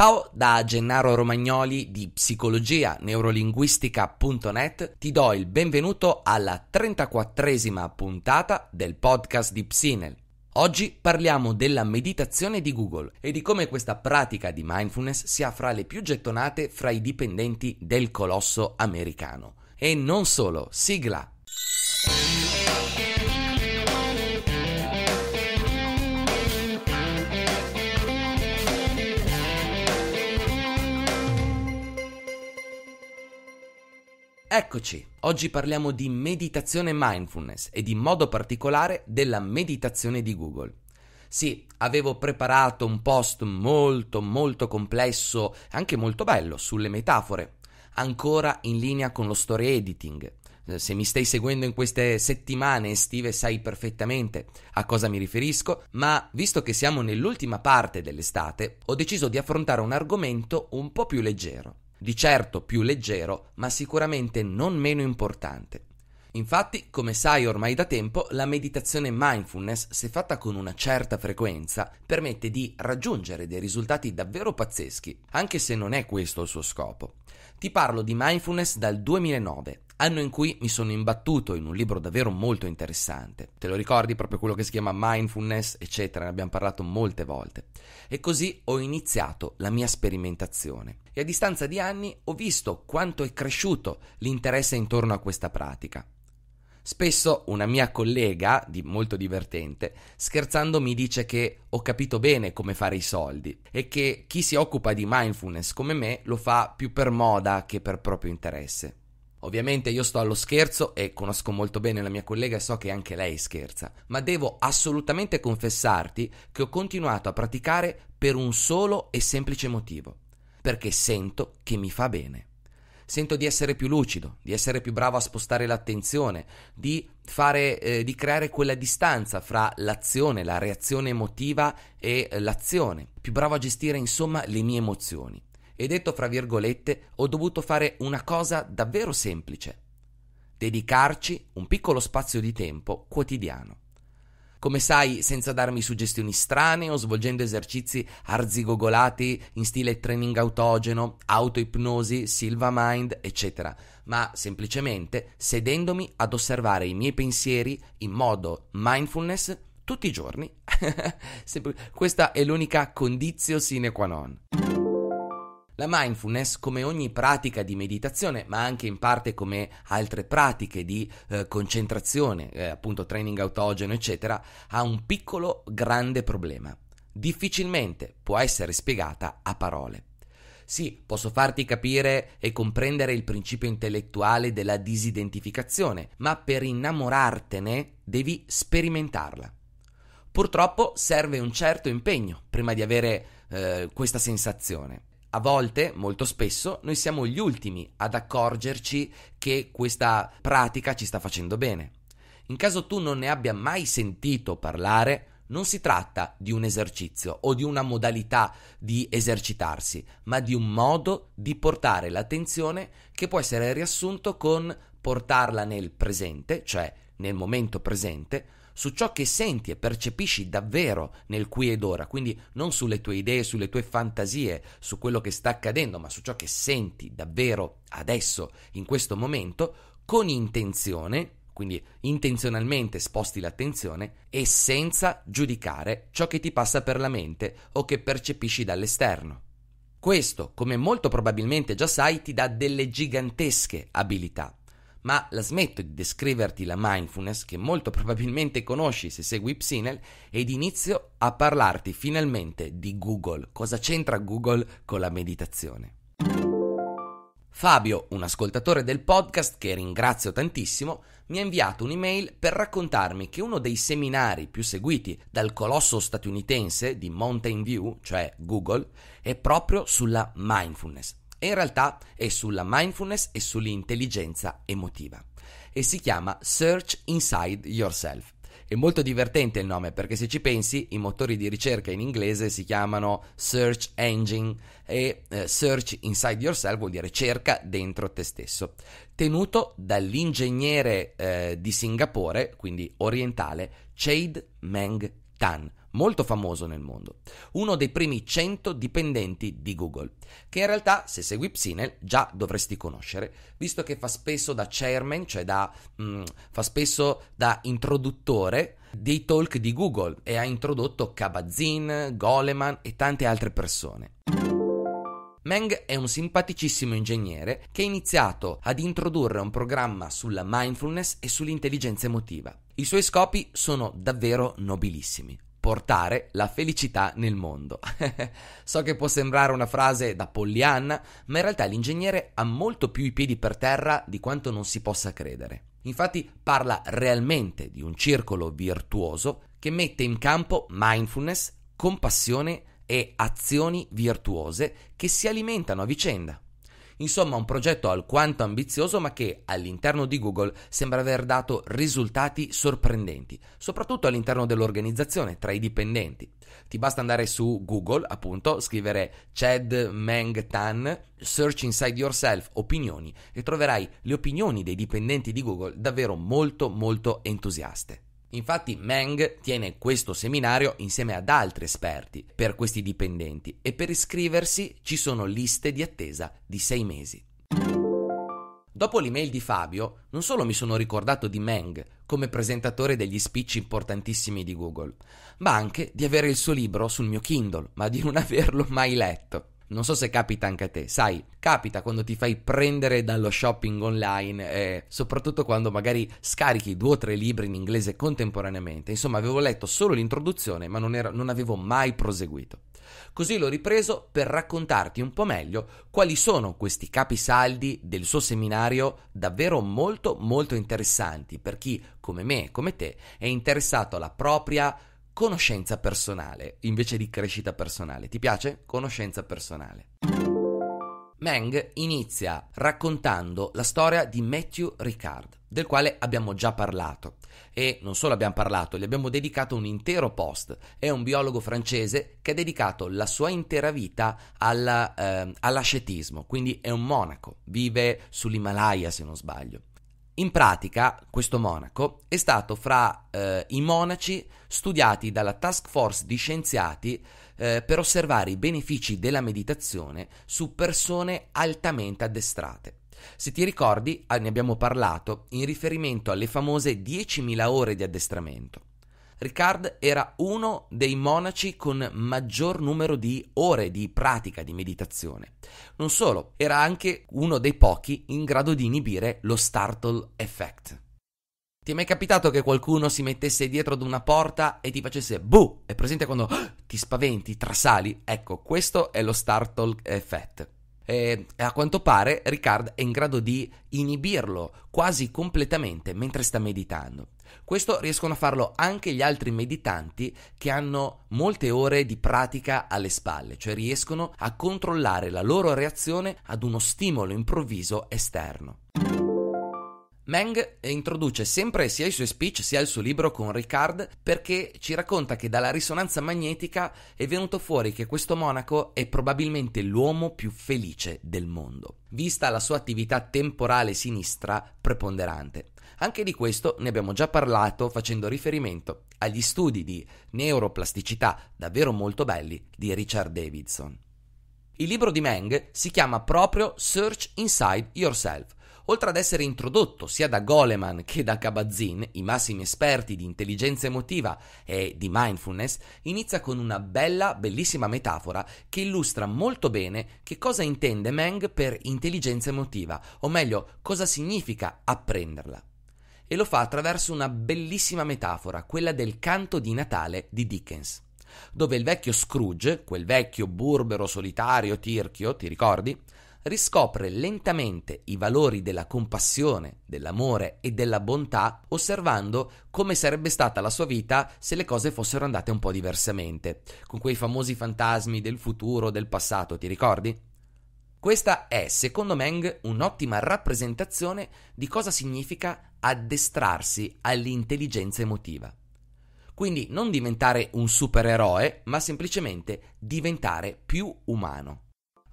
Ciao da Gennaro Romagnoli di psicologia-neurolinguistica.net ti do il benvenuto alla 34esima puntata del podcast di Psinel. Oggi parliamo della meditazione di Google e di come questa pratica di mindfulness sia fra le più gettonate fra i dipendenti del colosso americano. E non solo, sigla! Eccoci, oggi parliamo di meditazione mindfulness ed in modo particolare della meditazione di Google. Sì, avevo preparato un post molto molto complesso e anche molto bello sulle metafore, ancora in linea con lo story editing. Eh, se mi stai seguendo in queste settimane estive sai perfettamente a cosa mi riferisco, ma visto che siamo nell'ultima parte dell'estate, ho deciso di affrontare un argomento un po' più leggero di certo più leggero, ma sicuramente non meno importante. Infatti, come sai ormai da tempo, la meditazione mindfulness, se fatta con una certa frequenza, permette di raggiungere dei risultati davvero pazzeschi, anche se non è questo il suo scopo. Ti parlo di mindfulness dal 2009 anno in cui mi sono imbattuto in un libro davvero molto interessante. Te lo ricordi proprio quello che si chiama mindfulness, eccetera, ne abbiamo parlato molte volte. E così ho iniziato la mia sperimentazione. E a distanza di anni ho visto quanto è cresciuto l'interesse intorno a questa pratica. Spesso una mia collega, di molto divertente, scherzando mi dice che ho capito bene come fare i soldi e che chi si occupa di mindfulness come me lo fa più per moda che per proprio interesse. Ovviamente io sto allo scherzo e conosco molto bene la mia collega e so che anche lei scherza, ma devo assolutamente confessarti che ho continuato a praticare per un solo e semplice motivo, perché sento che mi fa bene. Sento di essere più lucido, di essere più bravo a spostare l'attenzione, di, fare, eh, di creare quella distanza fra l'azione, la reazione emotiva e eh, l'azione, più bravo a gestire insomma le mie emozioni e detto fra virgolette ho dovuto fare una cosa davvero semplice. Dedicarci un piccolo spazio di tempo quotidiano. Come sai, senza darmi suggestioni strane o svolgendo esercizi arzigogolati in stile training autogeno, autoipnosi, silva mind, eccetera, ma semplicemente sedendomi ad osservare i miei pensieri in modo mindfulness tutti i giorni. Questa è l'unica condizio sine qua non. La mindfulness, come ogni pratica di meditazione, ma anche in parte come altre pratiche di eh, concentrazione, eh, appunto training autogeno, eccetera, ha un piccolo grande problema. Difficilmente può essere spiegata a parole. Sì, posso farti capire e comprendere il principio intellettuale della disidentificazione, ma per innamorartene devi sperimentarla. Purtroppo serve un certo impegno prima di avere eh, questa sensazione. A volte, molto spesso, noi siamo gli ultimi ad accorgerci che questa pratica ci sta facendo bene. In caso tu non ne abbia mai sentito parlare, non si tratta di un esercizio o di una modalità di esercitarsi, ma di un modo di portare l'attenzione che può essere riassunto con portarla nel presente, cioè nel momento presente, su ciò che senti e percepisci davvero nel qui ed ora, quindi non sulle tue idee, sulle tue fantasie, su quello che sta accadendo, ma su ciò che senti davvero adesso, in questo momento, con intenzione, quindi intenzionalmente sposti l'attenzione e senza giudicare ciò che ti passa per la mente o che percepisci dall'esterno. Questo, come molto probabilmente già sai, ti dà delle gigantesche abilità ma la smetto di descriverti la mindfulness che molto probabilmente conosci se segui Psinel ed inizio a parlarti finalmente di Google. Cosa c'entra Google con la meditazione? Fabio, un ascoltatore del podcast che ringrazio tantissimo, mi ha inviato un'email per raccontarmi che uno dei seminari più seguiti dal colosso statunitense di Mountain View, cioè Google, è proprio sulla mindfulness e in realtà è sulla mindfulness e sull'intelligenza emotiva e si chiama Search Inside Yourself. È molto divertente il nome perché se ci pensi i motori di ricerca in inglese si chiamano search engine e eh, search inside yourself vuol dire cerca dentro te stesso. Tenuto dall'ingegnere eh, di Singapore, quindi orientale, Chade Meng Tan, molto famoso nel mondo, uno dei primi 100 dipendenti di Google, che in realtà se segui Psinel già dovresti conoscere, visto che fa spesso da chairman, cioè da, mh, mm, fa spesso da introduttore dei talk di Google e ha introdotto Kabat-Zinn, Goleman e tante altre persone. Meng è un simpaticissimo ingegnere che ha iniziato ad introdurre un programma sulla mindfulness e sull'intelligenza emotiva. I suoi scopi sono davvero nobilissimi portare la felicità nel mondo. so che può sembrare una frase da Pollyanna, ma in realtà l'ingegnere ha molto più i piedi per terra di quanto non si possa credere. Infatti parla realmente di un circolo virtuoso che mette in campo mindfulness, compassione e azioni virtuose che si alimentano a vicenda. Insomma, un progetto alquanto ambizioso ma che all'interno di Google sembra aver dato risultati sorprendenti, soprattutto all'interno dell'organizzazione, tra i dipendenti. Ti basta andare su Google, appunto, scrivere Chad Meng Tan, Search Inside Yourself, opinioni e troverai le opinioni dei dipendenti di Google davvero molto molto entusiaste. Infatti Meng tiene questo seminario insieme ad altri esperti per questi dipendenti e per iscriversi ci sono liste di attesa di sei mesi. Dopo l'email di Fabio, non solo mi sono ricordato di Meng come presentatore degli speech importantissimi di Google, ma anche di avere il suo libro sul mio Kindle, ma di non averlo mai letto. Non so se capita anche a te, sai, capita quando ti fai prendere dallo shopping online, eh, soprattutto quando magari scarichi due o tre libri in inglese contemporaneamente. Insomma, avevo letto solo l'introduzione, ma non, era, non avevo mai proseguito. Così l'ho ripreso per raccontarti un po' meglio quali sono questi capisaldi del suo seminario davvero molto molto interessanti per chi, come me e come te, è interessato alla propria conoscenza personale invece di crescita personale. Ti piace? Conoscenza personale. Meng inizia raccontando la storia di Matthew Ricard, del quale abbiamo già parlato. E non solo abbiamo parlato, gli abbiamo dedicato un intero post. È un biologo francese che ha dedicato la sua intera vita alla, eh, all'ascetismo, quindi è un monaco, vive sull'Himalaya se non sbaglio. In pratica, questo monaco è stato fra eh, i monaci studiati dalla task force di scienziati eh, per osservare i benefici della meditazione su persone altamente addestrate. Se ti ricordi, ah, ne abbiamo parlato in riferimento alle famose 10.000 ore di addestramento. Ricard era uno dei monaci con maggior numero di ore di pratica di meditazione. Non solo, era anche uno dei pochi in grado di inibire lo startle effect. Ti è mai capitato che qualcuno si mettesse dietro ad una porta e ti facesse buh? È presente quando oh, ti spaventi, trasali? Ecco, questo è lo startle effect. E a quanto pare Ricard è in grado di inibirlo quasi completamente mentre sta meditando. Questo riescono a farlo anche gli altri meditanti che hanno molte ore di pratica alle spalle, cioè riescono a controllare la loro reazione ad uno stimolo improvviso esterno. Meng introduce sempre sia i suoi speech sia il suo libro con Ricard perché ci racconta che dalla risonanza magnetica è venuto fuori che questo monaco è probabilmente l'uomo più felice del mondo, vista la sua attività temporale sinistra preponderante. Anche di questo ne abbiamo già parlato facendo riferimento agli studi di neuroplasticità davvero molto belli di Richard Davidson. Il libro di Meng si chiama proprio Search Inside Yourself oltre ad essere introdotto sia da Goleman che da Kabat-Zinn, i massimi esperti di intelligenza emotiva e di mindfulness, inizia con una bella, bellissima metafora che illustra molto bene che cosa intende Meng per intelligenza emotiva, o meglio, cosa significa apprenderla e lo fa attraverso una bellissima metafora, quella del canto di Natale di Dickens, dove il vecchio Scrooge, quel vecchio burbero solitario tirchio, ti ricordi? riscopre lentamente i valori della compassione, dell'amore e della bontà, osservando come sarebbe stata la sua vita se le cose fossero andate un po' diversamente, con quei famosi fantasmi del futuro, del passato, ti ricordi? Questa è, secondo Meng, un'ottima rappresentazione di cosa significa addestrarsi all'intelligenza emotiva. Quindi non diventare un supereroe, ma semplicemente diventare più umano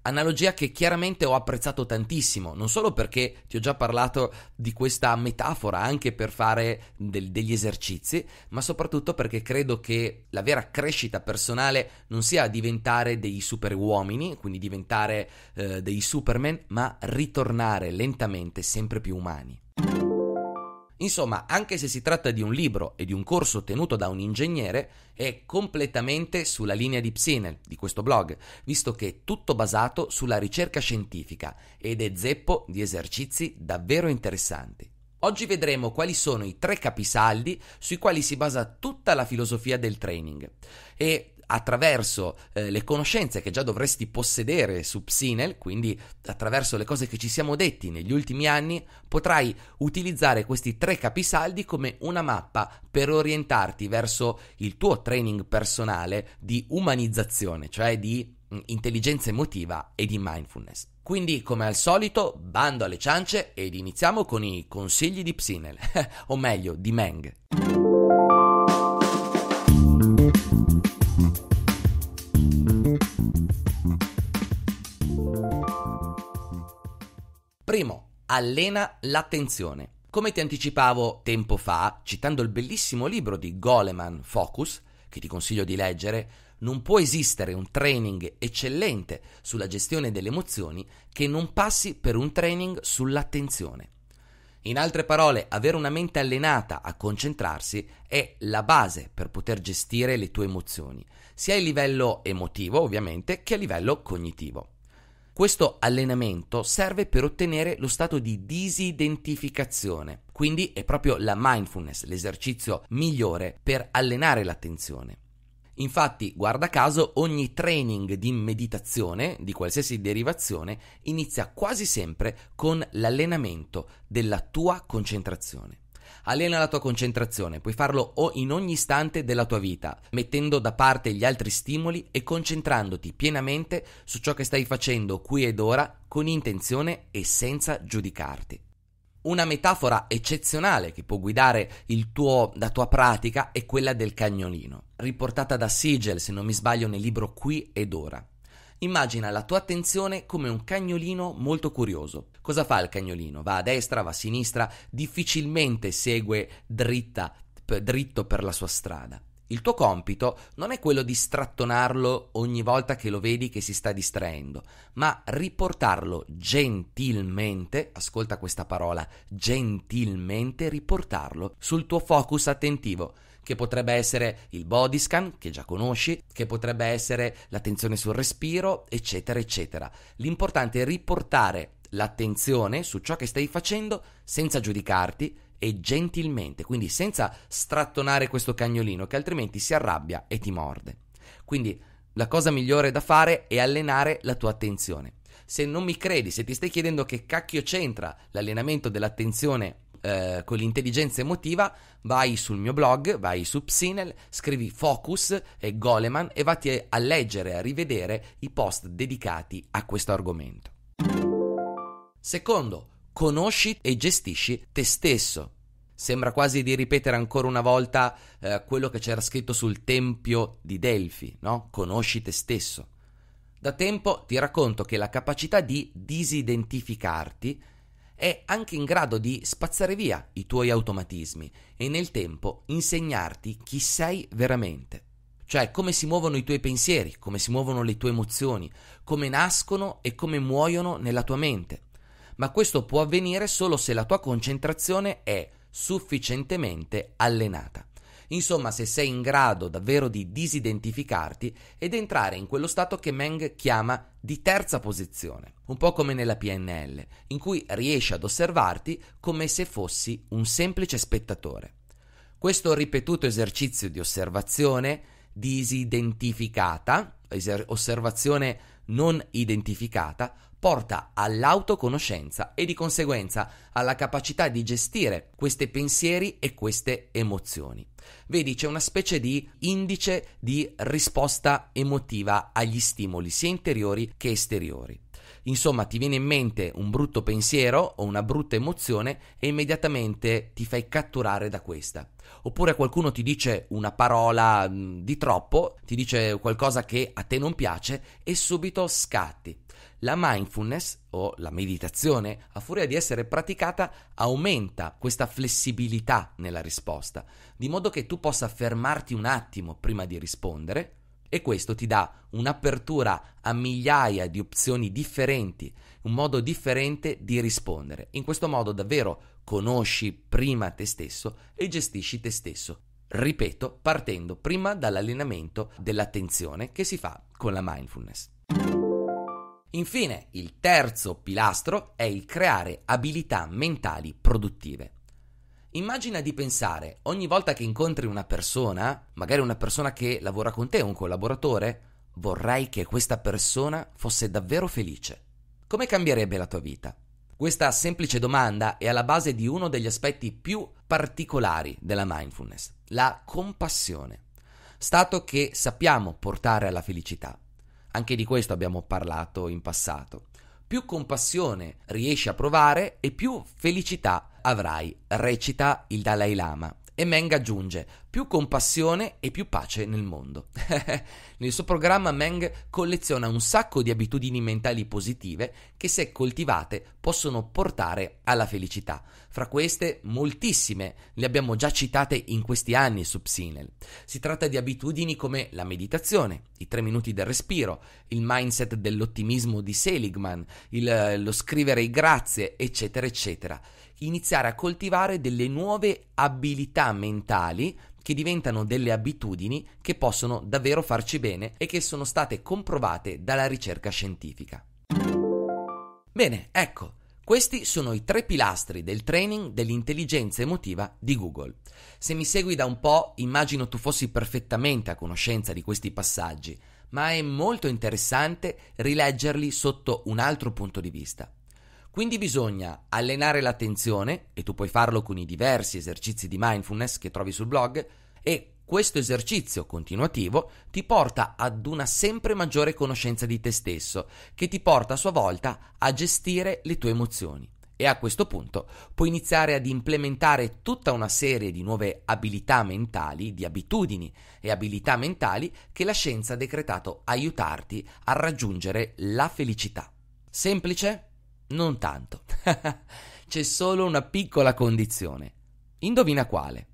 analogia che chiaramente ho apprezzato tantissimo, non solo perché ti ho già parlato di questa metafora anche per fare del, degli esercizi, ma soprattutto perché credo che la vera crescita personale non sia diventare dei super uomini, quindi diventare eh, dei superman, ma ritornare lentamente sempre più umani. Insomma, anche se si tratta di un libro e di un corso tenuto da un ingegnere, è completamente sulla linea di Psinel, di questo blog, visto che è tutto basato sulla ricerca scientifica ed è zeppo di esercizi davvero interessanti. Oggi vedremo quali sono i tre capisaldi sui quali si basa tutta la filosofia del training e attraverso eh, le conoscenze che già dovresti possedere su Psinel, quindi attraverso le cose che ci siamo detti negli ultimi anni, potrai utilizzare questi tre capisaldi come una mappa per orientarti verso il tuo training personale di umanizzazione, cioè di mm, intelligenza emotiva e di mindfulness. Quindi, come al solito, bando alle ciance ed iniziamo con i consigli di Psinel, o meglio, di Meng. Primo, allena l'attenzione. Come ti anticipavo tempo fa, citando il bellissimo libro di Goleman Focus, che ti consiglio di leggere, non può esistere un training eccellente sulla gestione delle emozioni che non passi per un training sull'attenzione. In altre parole, avere una mente allenata a concentrarsi è la base per poter gestire le tue emozioni, sia a livello emotivo ovviamente che a livello cognitivo. Questo allenamento serve per ottenere lo stato di disidentificazione, quindi è proprio la mindfulness l'esercizio migliore per allenare l'attenzione. Infatti, guarda caso, ogni training di meditazione, di qualsiasi derivazione, inizia quasi sempre con l'allenamento della tua concentrazione. Allena la tua concentrazione, puoi farlo in ogni istante della tua vita, mettendo da parte gli altri stimoli e concentrandoti pienamente su ciò che stai facendo qui ed ora con intenzione e senza giudicarti. Una metafora eccezionale che può guidare tuo, la tua pratica è quella del cagnolino, riportata da Siegel, se non mi sbaglio, nel libro Qui ed ora. Immagina la tua attenzione come un cagnolino molto curioso, Cosa fa il cagnolino? Va a destra, va a sinistra, difficilmente segue dritta, p- dritto per la sua strada. Il tuo compito non è quello di strattonarlo ogni volta che lo vedi che si sta distraendo, ma riportarlo gentilmente, ascolta questa parola, gentilmente riportarlo sul tuo focus attentivo, che potrebbe essere il body scan, che già conosci, che potrebbe essere l'attenzione sul respiro, eccetera, eccetera. L'importante è riportare l'attenzione su ciò che stai facendo senza giudicarti e gentilmente, quindi senza strattonare questo cagnolino che altrimenti si arrabbia e ti morde. Quindi la cosa migliore da fare è allenare la tua attenzione. Se non mi credi, se ti stai chiedendo che cacchio c'entra l'allenamento dell'attenzione eh, con l'intelligenza emotiva, vai sul mio blog, vai su Psinel, scrivi Focus e Goleman e vatti a leggere, a rivedere i post dedicati a questo argomento. Secondo, conosci e gestisci te stesso. Sembra quasi di ripetere ancora una volta eh, quello che c'era scritto sul tempio di Delfi, no? Conosci te stesso. Da tempo ti racconto che la capacità di disidentificarti è anche in grado di spazzare via i tuoi automatismi e nel tempo insegnarti chi sei veramente, cioè come si muovono i tuoi pensieri, come si muovono le tue emozioni, come nascono e come muoiono nella tua mente ma questo può avvenire solo se la tua concentrazione è sufficientemente allenata. Insomma, se sei in grado davvero di disidentificarti ed entrare in quello stato che Meng chiama di terza posizione, un po' come nella PNL, in cui riesci ad osservarti come se fossi un semplice spettatore. Questo ripetuto esercizio di osservazione disidentificata, osservazione non identificata, porta all'autoconoscenza e di conseguenza alla capacità di gestire questi pensieri e queste emozioni. Vedi, c'è una specie di indice di risposta emotiva agli stimoli, sia interiori che esteriori. Insomma, ti viene in mente un brutto pensiero o una brutta emozione e immediatamente ti fai catturare da questa. Oppure qualcuno ti dice una parola mm, di troppo, ti dice qualcosa che a te non piace e subito scatti. La mindfulness o la meditazione, a furia di essere praticata, aumenta questa flessibilità nella risposta, di modo che tu possa fermarti un attimo prima di rispondere e questo ti dà un'apertura a migliaia di opzioni differenti, un modo differente di rispondere. In questo modo davvero conosci prima te stesso e gestisci te stesso. Ripeto, partendo prima dall'allenamento dell'attenzione che si fa con la mindfulness. Infine, il terzo pilastro è il creare abilità mentali produttive. Immagina di pensare ogni volta che incontri una persona, magari una persona che lavora con te, un collaboratore, vorrei che questa persona fosse davvero felice. Come cambierebbe la tua vita? Questa semplice domanda è alla base di uno degli aspetti più particolari della mindfulness, la compassione, stato che sappiamo portare alla felicità. Anche di questo abbiamo parlato in passato. Più compassione riesci a provare e più felicità avrai, recita il Dalai Lama. E Meng aggiunge, più compassione e più pace nel mondo. nel suo programma Meng colleziona un sacco di abitudini mentali positive che se coltivate possono portare alla felicità. Fra queste moltissime le abbiamo già citate in questi anni su Psinel. Si tratta di abitudini come la meditazione, i tre minuti del respiro, il mindset dell'ottimismo di Seligman, il, lo scrivere i grazie, eccetera, eccetera iniziare a coltivare delle nuove abilità mentali che diventano delle abitudini che possono davvero farci bene e che sono state comprovate dalla ricerca scientifica. Bene, ecco, questi sono i tre pilastri del training dell'intelligenza emotiva di Google. Se mi segui da un po', immagino tu fossi perfettamente a conoscenza di questi passaggi, ma è molto interessante rileggerli sotto un altro punto di vista. Quindi bisogna allenare l'attenzione, e tu puoi farlo con i diversi esercizi di mindfulness che trovi sul blog, e questo esercizio continuativo ti porta ad una sempre maggiore conoscenza di te stesso, che ti porta a sua volta a gestire le tue emozioni. E a questo punto puoi iniziare ad implementare tutta una serie di nuove abilità mentali, di abitudini e abilità mentali che la scienza ha decretato aiutarti a raggiungere la felicità. Semplice? Non tanto. C'è solo una piccola condizione. Indovina quale?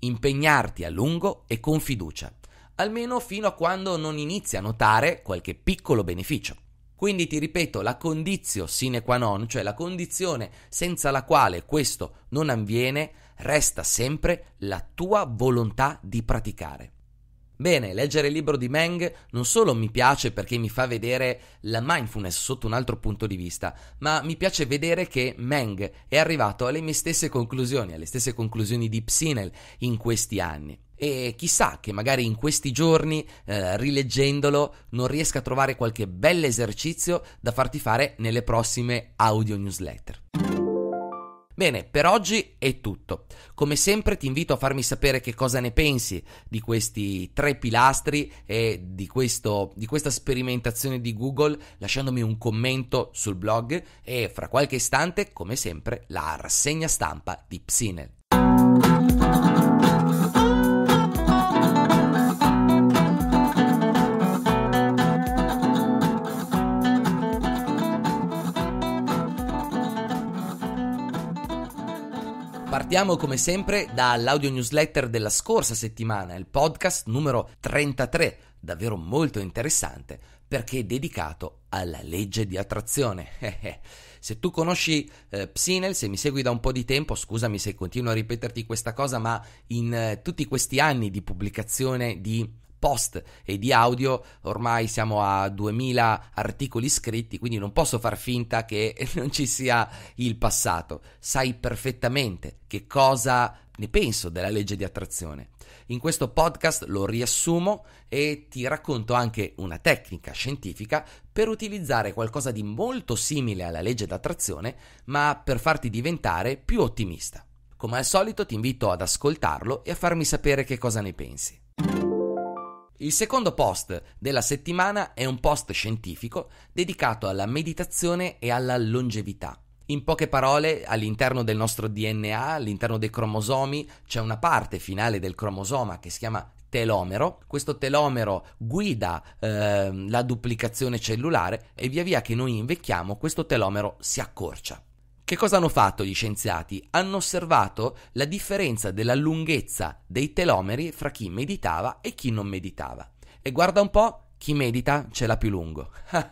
Impegnarti a lungo e con fiducia, almeno fino a quando non inizi a notare qualche piccolo beneficio. Quindi ti ripeto, la condizio sine qua non, cioè la condizione senza la quale questo non avviene, resta sempre la tua volontà di praticare. Bene, leggere il libro di Meng non solo mi piace perché mi fa vedere la mindfulness sotto un altro punto di vista, ma mi piace vedere che Meng è arrivato alle mie stesse conclusioni, alle stesse conclusioni di Psinel in questi anni. E chissà che magari in questi giorni, eh, rileggendolo, non riesca a trovare qualche bel esercizio da farti fare nelle prossime audio newsletter. Bene, per oggi è tutto. Come sempre ti invito a farmi sapere che cosa ne pensi di questi tre pilastri e di, questo, di questa sperimentazione di Google lasciandomi un commento sul blog e fra qualche istante, come sempre, la rassegna stampa di Psinel. partiamo come sempre dall'audio newsletter della scorsa settimana, il podcast numero 33, davvero molto interessante perché è dedicato alla legge di attrazione. Eh, eh. se tu conosci eh, Psinel, se mi segui da un po' di tempo, scusami se continuo a ripeterti questa cosa, ma in eh, tutti questi anni di pubblicazione di post e di audio, ormai siamo a 2000 articoli scritti, quindi non posso far finta che non ci sia il passato. Sai perfettamente che cosa ne penso della legge di attrazione. In questo podcast lo riassumo e ti racconto anche una tecnica scientifica per utilizzare qualcosa di molto simile alla legge d'attrazione, ma per farti diventare più ottimista. Come al solito ti invito ad ascoltarlo e a farmi sapere che cosa ne pensi. Il secondo post della settimana è un post scientifico dedicato alla meditazione e alla longevità. In poche parole, all'interno del nostro DNA, all'interno dei cromosomi, c'è una parte finale del cromosoma che si chiama telomero. Questo telomero guida eh, la duplicazione cellulare e via via che noi invecchiamo, questo telomero si accorcia. Che cosa hanno fatto gli scienziati? Hanno osservato la differenza della lunghezza dei telomeri fra chi meditava e chi non meditava. E guarda un po', chi medita ce l'ha più lungo.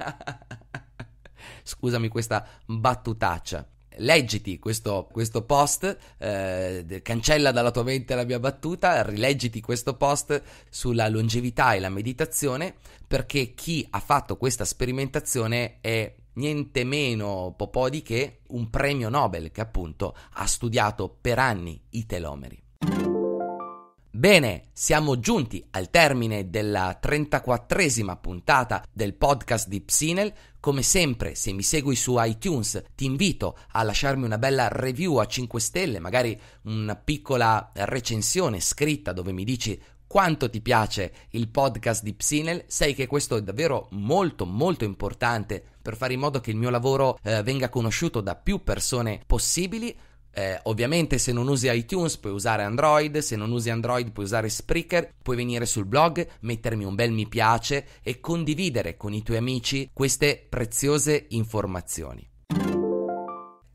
Scusami questa battutaccia leggiti questo, questo post, eh, cancella dalla tua mente la mia battuta, rileggiti questo post sulla longevità e la meditazione, perché chi ha fatto questa sperimentazione è niente meno popò di che un premio Nobel che appunto ha studiato per anni i telomeri. Bene, siamo giunti al termine della 34esima puntata del podcast di Psinel. Come sempre, se mi segui su iTunes, ti invito a lasciarmi una bella review a 5 stelle, magari una piccola recensione scritta dove mi dici quanto ti piace il podcast di Psinel, sai che questo è davvero molto molto importante per fare in modo che il mio lavoro eh, venga conosciuto da più persone possibili. Eh, ovviamente se non usi iTunes puoi usare Android, se non usi Android puoi usare Spreaker, puoi venire sul blog, mettermi un bel mi piace e condividere con i tuoi amici queste preziose informazioni.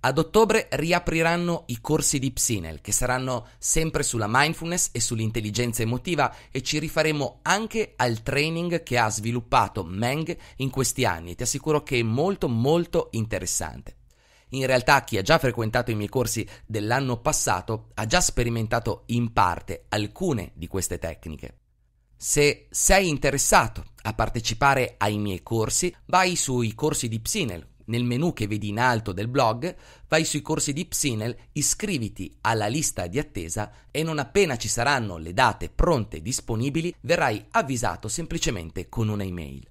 Ad ottobre riapriranno i corsi di Psinel che saranno sempre sulla mindfulness e sull'intelligenza emotiva e ci rifaremo anche al training che ha sviluppato Meng in questi anni. Ti assicuro che è molto molto interessante. In realtà chi ha già frequentato i miei corsi dell'anno passato ha già sperimentato in parte alcune di queste tecniche. Se sei interessato a partecipare ai miei corsi, vai sui corsi di Psinel. Nel menu che vedi in alto del blog, vai sui corsi di Psinel, iscriviti alla lista di attesa e non appena ci saranno le date pronte disponibili, verrai avvisato semplicemente con una email.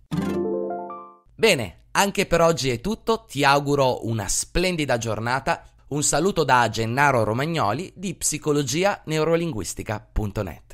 Bene, anche per oggi è tutto, ti auguro una splendida giornata, un saluto da Gennaro Romagnoli di psicologia neurolinguistica.net.